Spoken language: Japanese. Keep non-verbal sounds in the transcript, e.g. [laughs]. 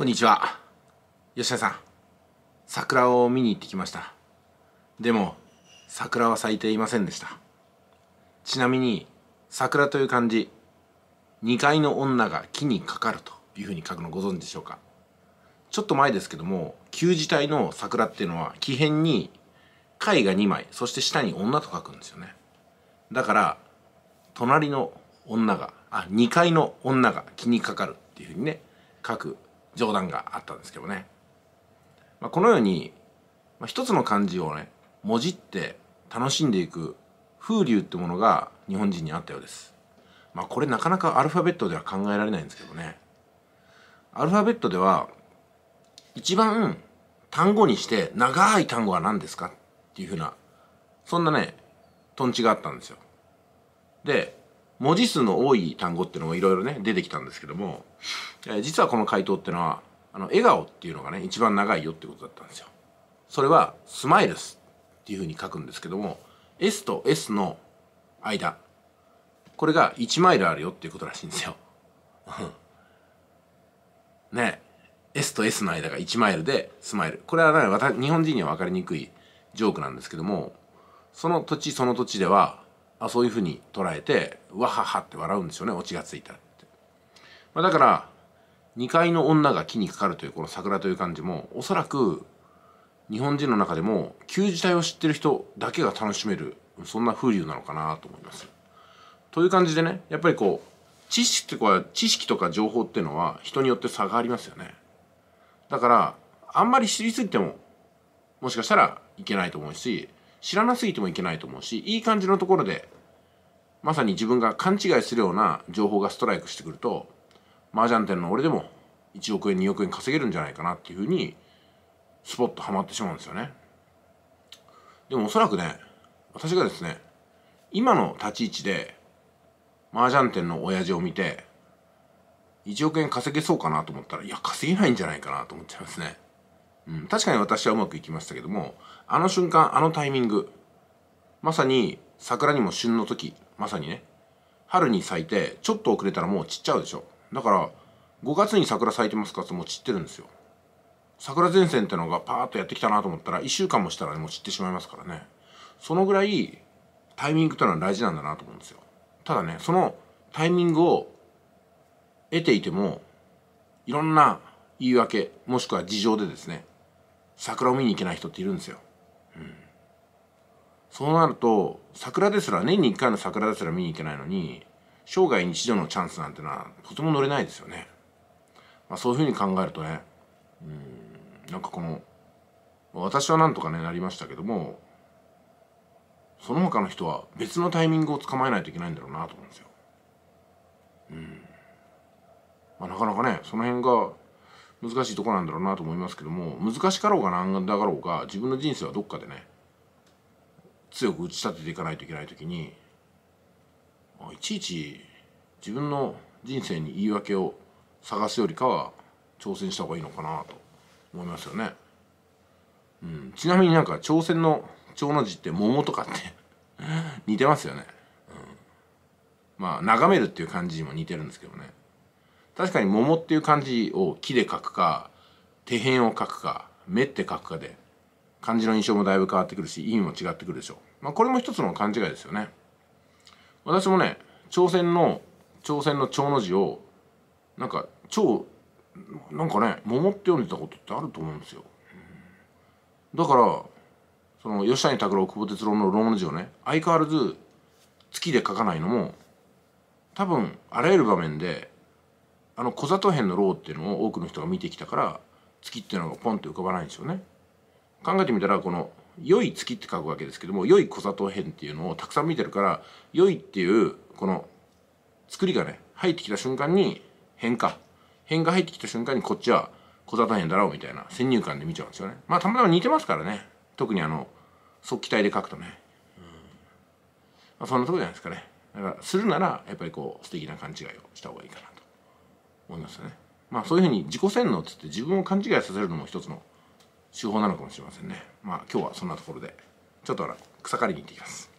こんにちは吉田さん桜を見に行ってきましたでも桜は咲いていませんでしたちなみに桜という漢字2階の女が木にかかるというふうに書くのご存知でしょうかちょっと前ですけども旧字体の桜っていうのは木偏に貝が2枚そして下に女と書くんですよねだから隣の女があ2階の女が木にかかるっていうふうにね書く冗談があったんですけどね、まあ、このように、まあ、一つの漢字をねもじって楽しんでいく風流ってものが日本人にあったようです、まあ、これなかなかアルファベットでは考えられないんですけどねアルファベットでは一番単語にして長い単語は何ですかっていうふうなそんなねとんちがあったんですよで文字数の多い単語っていうのもいろいろね出てきたんですけども、えー、実はこの回答っていうのはあの笑顔っていうのがね一番長いよってことだったんですよ。それはスマイルスっていうふうに書くんですけども S と S の間これが1マイルあるよっていうことらしいんですよ。[laughs] ね S と S の間が1マイルでスマイルこれはね日本人には分かりにくいジョークなんですけどもその土地その土地ではあそういうふうに捉えてわははって笑うんですよねオチがついたって、まあ、だから2階の女が木にかかるというこの桜という感じもおそらく日本人の中でも旧字体を知ってる人だけが楽しめるそんな風流なのかなと思います。という感じでねやっぱりこう知識とか知識とか情報っていうのは人によって差がありますよね。だからあんまり知りすぎてももしかしたらいけないと思うし知らなすぎてもいけないと思うしいい感じのところでまさに自分が勘違いするような情報がストライクしてくると麻雀店の俺でも1億円2億円稼げるんじゃないかなっていうふうにスポッとはまってしまうんですよね。でもおそらくね私がですね今の立ち位置で麻雀店の親父を見て1億円稼げそうかなと思ったらいや稼げないんじゃないかなと思っちゃいますね。うん、確かに私はうまくいきましたけどもあの瞬間あのタイミングまさに桜にも旬の時まさにね春に咲いてちょっと遅れたらもう散っちゃうでしょだから5月に桜咲いてますかってもう散ってるんですよ桜前線ってのがパーッとやってきたなと思ったら1週間もしたらもう散ってしまいますからねそのぐらいタイミングというのは大事なんだなと思うんですよただねそのタイミングを得ていてもいろんな言い訳もしくは事情でですね桜を見に行けない人っているんですよ。うん、そうなると桜ですら年に1回の桜ですら見に行けないのに生涯日一度のチャンスなんてのはとても乗れないですよね。まあ、そういうふうに考えるとねうんなんかこの私はなんとかねなりましたけどもその他の人は別のタイミングを捕まえないといけないんだろうなと思うんですよ。うんまあ、なかなかねその辺が難しいとこなんだろうなと思いますけども難しかろうが何だかろうが自分の人生はどっかでね強く打ち立てていかないといけない時にいちいち自分の人生に言い訳を探すよりかは挑戦した方がいいのかなと思いますよね。うん、ちなみになんか挑戦の「長」の字って「桃」とかって [laughs] 似てますよね。うん、まあ眺めるっていう感じにも似てるんですけどね。確かに桃っていう漢字を木で書くか手辺を書くか目って書くかで漢字の印象もだいぶ変わってくるし意味も違ってくるでしょう、まあ、これも一つの勘違いですよね私もね朝鮮の朝鮮の朝の字をなんか蝶、なんかね桃って読んでたことってあると思うんですよだからその吉谷拓郎久保哲郎のローの字をね相変わらず月で書かないのも多分あらゆる場面であの小里編のローっていうのを多くの人が見てきたから月っていうのがポンって浮かばないんですよね。考えてみたらこの「良い月」って書くわけですけども「良い小里編」っていうのをたくさん見てるから「良い」っていうこの作りがね入ってきた瞬間に変化変化入ってきた瞬間にこっちは小里編だろうみたいな先入観で見ちゃうんですよね。まあたまたま似てますからね特にあの速記体で書くとね、うんまあ、そんなところじゃないですかね。だからするならやっぱりこう素敵な勘違いをした方がいいかな。思いましたねまあそういうふうに自己洗脳っつって自分を勘違いさせるのも一つの手法なのかもしれませんねまあ今日はそんなところでちょっと草刈りに行ってきます